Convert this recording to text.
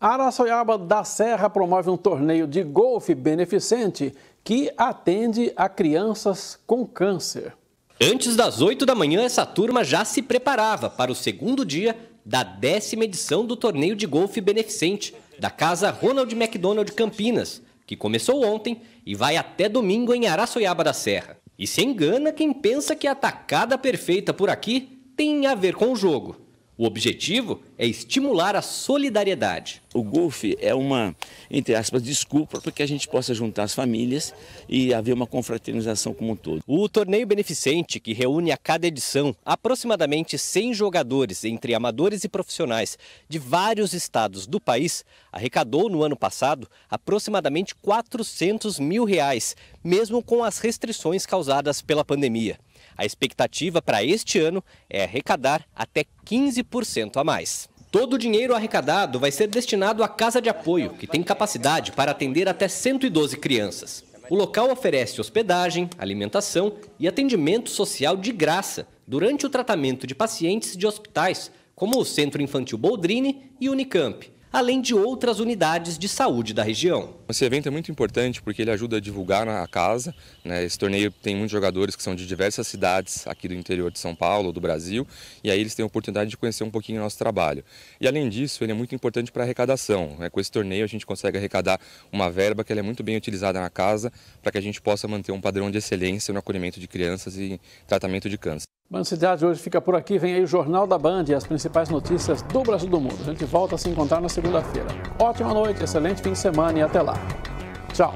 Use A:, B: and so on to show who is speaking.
A: Araçoiaba da Serra promove um torneio de golfe beneficente que atende a crianças com câncer.
B: Antes das 8 da manhã, essa turma já se preparava para o segundo dia da décima edição do torneio de golfe beneficente da Casa Ronald McDonald Campinas, que começou ontem e vai até domingo em Araçoiaba da Serra. E se engana quem pensa que a tacada perfeita por aqui tem a ver com o jogo. O objetivo é estimular a solidariedade. O golfe é uma, entre aspas, desculpa para que a gente possa juntar as famílias e haver uma confraternização como um todo. O torneio beneficente, que reúne a cada edição aproximadamente 100 jogadores, entre amadores e profissionais, de vários estados do país, arrecadou no ano passado aproximadamente 400 mil reais, mesmo com as restrições causadas pela pandemia. A expectativa para este ano é arrecadar até 15% a mais. Todo o dinheiro arrecadado vai ser destinado à Casa de Apoio, que tem capacidade para atender até 112 crianças. O local oferece hospedagem, alimentação e atendimento social de graça durante o tratamento de pacientes de hospitais, como o Centro Infantil Boldrini e Unicamp além de outras unidades de saúde
C: da região. Esse evento é muito importante porque ele ajuda a divulgar a casa. Né? Esse torneio tem muitos jogadores que são de diversas cidades aqui do interior de São Paulo, do Brasil, e aí eles têm a oportunidade de conhecer um pouquinho o nosso trabalho. E além disso, ele é muito importante para arrecadação. Né? Com esse torneio a gente consegue arrecadar uma verba que é muito bem utilizada na casa para que a gente possa manter um padrão de excelência no acolhimento de crianças e tratamento de câncer.
A: Band Cidade hoje fica por aqui. Vem aí o Jornal da Band e as principais notícias do Brasil do mundo. A gente volta a se encontrar na segunda-feira. Ótima noite, excelente fim de semana e até lá. Tchau.